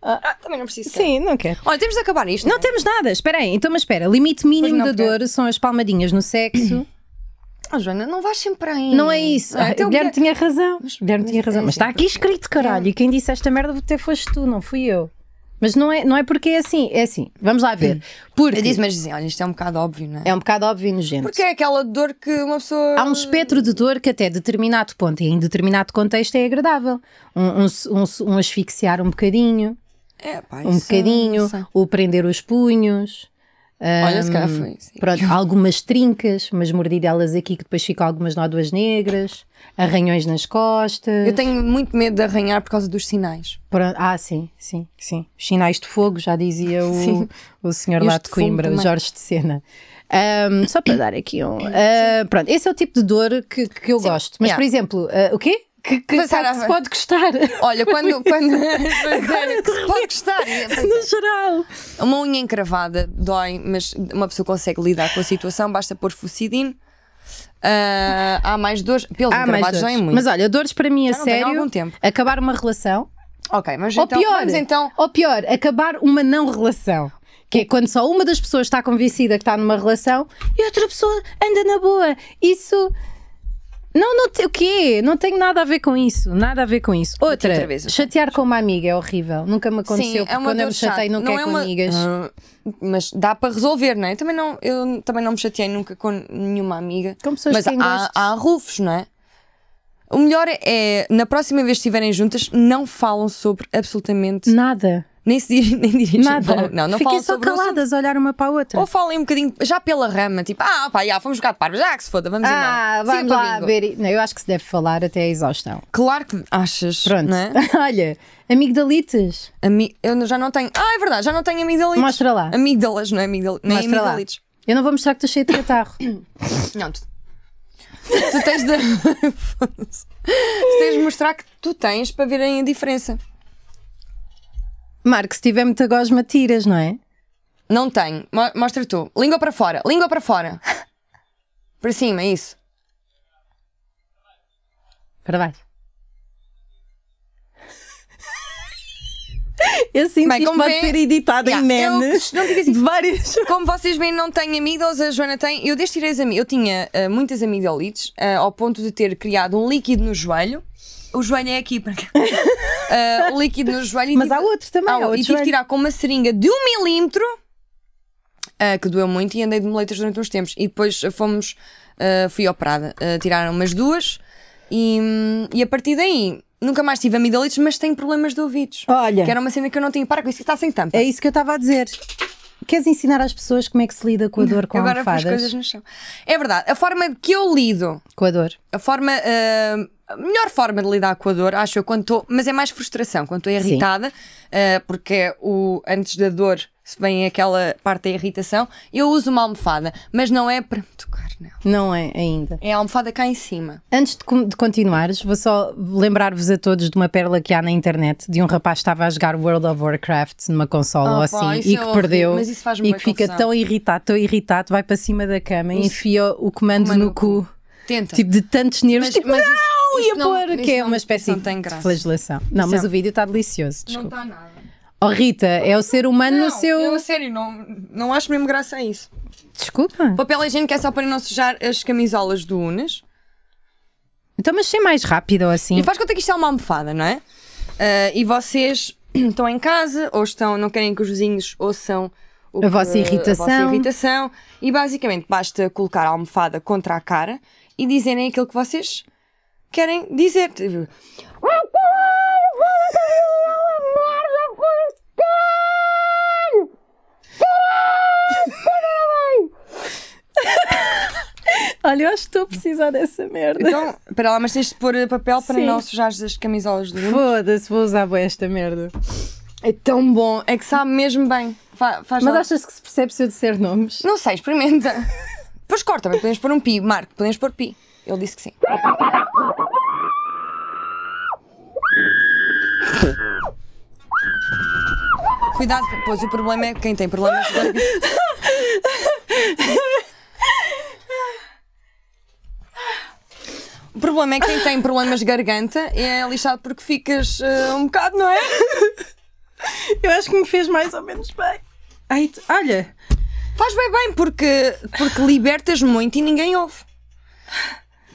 Ah, ah, também não preciso. Sim, não quero. Olha, temos de acabar isto. Não, não é? temos nada. Espera aí, então, mas espera. Limite mínimo da dor são as palmadinhas no sexo. Ah, Joana, não vais sempre para aí. Não é isso. Ah, então, Guilherme tinha razão. Mas, Guilherme tinha razão. É mas está aqui escrito, caralho. É. E quem disse esta merda até foste tu, não fui eu. Mas não é, não é porque é assim, é assim. Vamos lá ver. Hum. Porque... Eu disse, mas dizem, olha, isto é um bocado óbvio, não é? É um bocado óbvio no Porque é aquela dor que uma pessoa. Há um espectro de dor que até determinado ponto e em determinado contexto é agradável. Um, um, um, um asfixiar um bocadinho. É, pá, um é bocadinho. É, o prender os punhos. Olha, se calhar foi. Sim. Pronto, algumas trincas, umas mordidelas aqui que depois ficam algumas nódoas negras, arranhões nas costas. Eu tenho muito medo de arranhar por causa dos sinais. Pronto, ah, sim, sim, sim. Os sinais de fogo, já dizia o, o senhor lá de, de Coimbra, o Jorge de Sena. Um, só para dar aqui um. Uh, pronto, esse é o tipo de dor que, que eu sim. gosto. Mas, yeah. por exemplo, uh, o quê? que, que, que se pode gostar. Olha, quando. quando é, que se pode gostar. No geral. Uma unha encravada dói, mas uma pessoa consegue lidar com a situação, basta pôr fucidine. Uh, há mais dores. Pelos há encravados dói muito. Mas olha, dores para mim a Já sério. Algum tempo. Acabar uma relação. Ok, mas ou então, pior, então. Ou pior, acabar uma não relação. Que é quando só uma das pessoas está convencida que está numa relação e outra pessoa anda na boa. Isso não, não te, o quê? Não tenho nada a ver com isso. Nada a ver com isso. Outra, outra vez, chatear com uma amiga é horrível. Nunca me aconteceu. Sim, é quando eu me chatei nunca não é, com uma... amigas. Uh, mas dá para resolver, não é? Também não, eu também não me chateei nunca com nenhuma amiga. Com pessoas mas que há, há rufos, não é? O melhor é, é, na próxima vez que estiverem juntas, não falam sobre absolutamente nada nem se dir, nem dirigem. Nada. Não, não Fiquem só caladas a olhar uma para a outra. Ou falem um bocadinho, já pela rama, tipo, ah, pá, já, fomos jogar de parvos, já que se foda, vamos ah, embora. Ah, vamos lá ver. Não, eu acho que se deve falar até a exaustão. Claro que achas. Pronto. É? Olha, amigdalites. Ami eu já não tenho. Ah, é verdade, já não tenho amigdalites. Mostra lá. Amigdalas, não é amigdal... nem é amigdalites. Lá. Eu não vou mostrar que estou cheio de catarro. não, tu. tu tens de. tu tens de mostrar que tu tens para verem a diferença. Marco, se tiver muita gosma, tiras, não é? Não tenho. Mostra tu. Língua para fora. Língua para fora. para cima, isso. Para baixo. Eu sinto Bem, que pode vê, ser editado yeah, é em man. não assim, várias. Como vocês veem, não tenho amigos, a Joana tem. Eu desde tirei as Eu tinha uh, muitas amigdalites uh, eh, ao ponto de ter criado um líquido no joelho. O joelho é aqui, para cá. Uh, o líquido no joelho. Mas tive, há outro também. Há, ah, há outro e tive que tirar com uma seringa de um milímetro, que doeu muito, e andei de moletas durante uns tempos. E depois fomos, fui operada. tiraram umas duas, e, e a partir daí Nunca mais tive amidalites, mas tenho problemas de ouvidos. Olha. Que era uma cena que eu não tinha. Para com isso que está sem tampa. É isso que eu estava a dizer. Queres ensinar às pessoas como é que se lida com a dor com Agora almofadas? Agora coisas no chão. É verdade. A forma que eu lido... Com a dor. A forma... Uh, a melhor forma de lidar com a dor, acho eu, quando estou... Mas é mais frustração, quando estou irritada. Uh, porque é o, antes da dor se vem aquela parte da irritação. Eu uso uma almofada, mas não é para me tocar, não. Não é ainda. É a almofada cá em cima. Antes de, de continuares, vou só lembrar-vos a todos de uma pérola que há na internet de um rapaz que estava a jogar World of Warcraft numa consola oh, ou assim e é que perdeu mas isso faz e que fica tão irritado, tão irritado, vai para cima da cama e enfia o comando, no cu. Tenta. Tipo, de tantos nervos. Mas, tipo, mas não! Isso, ia pôr, que é uma espécie de flagelação. Não, mas é o vídeo está delicioso. Desculpa. Não está nada. Oh, Rita, é o ser humano no seu. Eu, a sério, não, não acho mesmo graça a isso. Desculpa. Papel higiênico é só para não sujar as camisolas do Unas. Então, mas ser mais rápido ou assim. E faz conta que isto é uma almofada, não é? Ah, e vocês estão em casa ou estão, não querem que os vizinhos ouçam o A que- vossa irritação. a vossa irritação. E basicamente basta colocar a almofada contra a cara e dizerem aquilo que vocês querem dizer. Tipo, Olha, eu acho que estou a precisar dessa merda. Então, para lá, mas tens de pôr eh, papel para Sim. não sujar as camisolas do Foda-se, vou usar bem esta merda. É tão bom, é que sabe mesmo bem. Fa faz mas lá. achas que se percebe se eu disser nomes? Não sei, experimenta. Pois corta, mas podemos pôr um pi, Marco, podemos pôr pi. Ele disse que sim. Cuidado, pois o problema é que quem tem problemas. O problema é que quem tem problemas de garganta é lixado porque ficas uh, um bocado, não é? Eu acho que me fez mais ou menos bem. Ai, olha. Faz bem bem porque, porque libertas muito e ninguém ouve.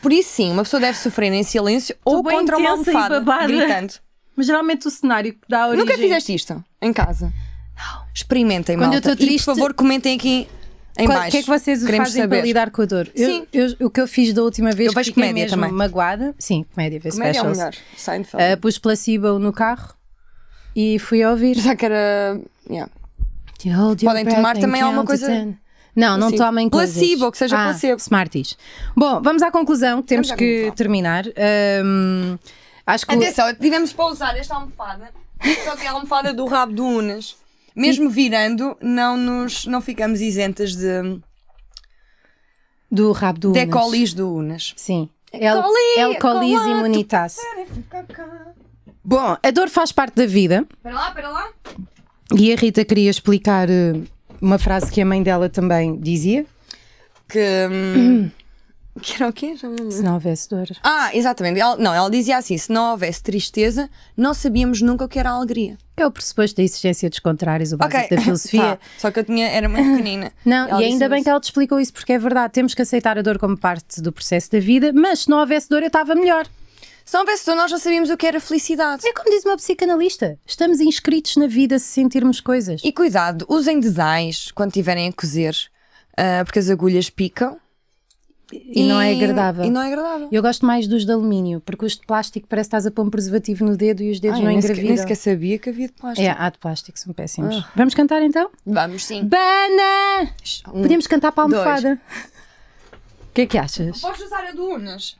Por isso sim, uma pessoa deve sofrer em silêncio Tô ou contra uma almofada, gritando. Mas geralmente o cenário que dá origem... Nunca fizeste isto em casa? Não. Experimentem, Quando malta. Eu triste... E, por favor, comentem aqui em Qual, baixo. O que é que vocês Queremos fazem saber. para lidar com a dor? Sim. Eu, eu, o que eu fiz da última vez eu fiquei comédia mesmo também. magoada. Sim, comédia, ver comédia specials. é melhor. Uh, pus placebo no carro e fui ouvir. Já que era... Yeah. Podem tomar também alguma coisa... Ten. Não, não assim, tomem coisas. Placebo, que seja ah, placebo. Smarties. Bom, vamos à conclusão, que temos que terminar. Um, acho que... Atenção, tivemos para usar esta almofada, só que é a almofada do rabo do Unas. Mesmo virando, não, nos, não ficamos isentas de. Do rabo do Unas. Decolis do Unas. Sim. É el, é el colis imunitas. Bom, a dor faz parte da vida. Para lá, para lá. E a Rita queria explicar eh, uma frase que a mãe dela também dizia. Que. Hum, Que era o quê? se não houvesse dor. Ah, exatamente. Ela, não, ela dizia assim: se não houvesse tristeza, não sabíamos nunca o que era a alegria. É o pressuposto da existência dos contrários, o básico okay. da tá. filosofia. tá. Só que eu tinha, era muito pequenina. não, e, e ainda bem que ela te explicou isso, porque é verdade. Temos que aceitar a dor como parte do processo da vida, mas se não houvesse dor, eu estava melhor. Se não houvesse dor, nós já sabíamos o que era felicidade. É como diz uma psicanalista: estamos inscritos na vida se sentirmos coisas. E cuidado, usem dedais quando tiverem a cozer, uh, porque as agulhas picam e, e, não é agradável. E não é agradável. Eu gosto mais dos de alumínio, porque os de plástico parece que estás a pôr um preservativo no dedo e os dedos Ai, não engravidam. Nem sequer sabia que havia de plástico. É, há de plástico, são péssimos. Uh. Vamos cantar então? Vamos sim. Bana! Um, Podemos cantar para a almofada. O que é que achas? Podes usar a do Unas?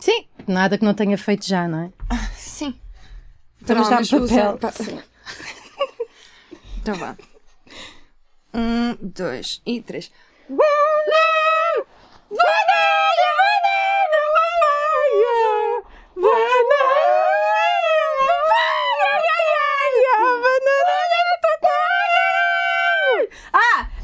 Sim, nada que não tenha feito já, não é? sim. Vamos dar um papel. Pa... Sim. então vá. Um, dois e três.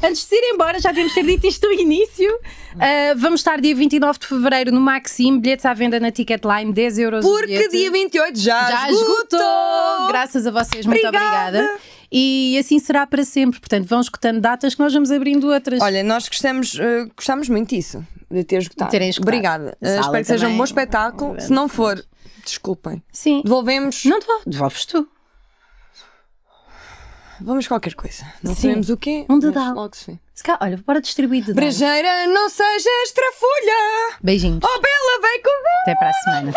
Antes de ir embora, já devíamos ter dito isto no início. Uh, vamos estar dia 29 de fevereiro no Maxim, bilhetes à venda na Ticketline, 10 euros. Porque dia 28 já, já esgotou. esgotou! Graças a vocês, muito obrigada. obrigada e assim será para sempre. Portanto, vão escutando datas que nós vamos abrindo outras. Olha, nós gostamos, uh, gostamos muito disso de ter esgotado. De terem esgotado. Obrigada. Uh, espero que seja um bom espetáculo. Se não for, desculpem. Sim. Devolvemos. Não vou Devolves tu. Vamos qualquer coisa. Não Sim. sabemos o quê. Um dedal. se Se olha, para distribuir dedal. Brejeira, não sejas trafolha. Beijinhos. Oh, Bela, vem com. Até para a semana.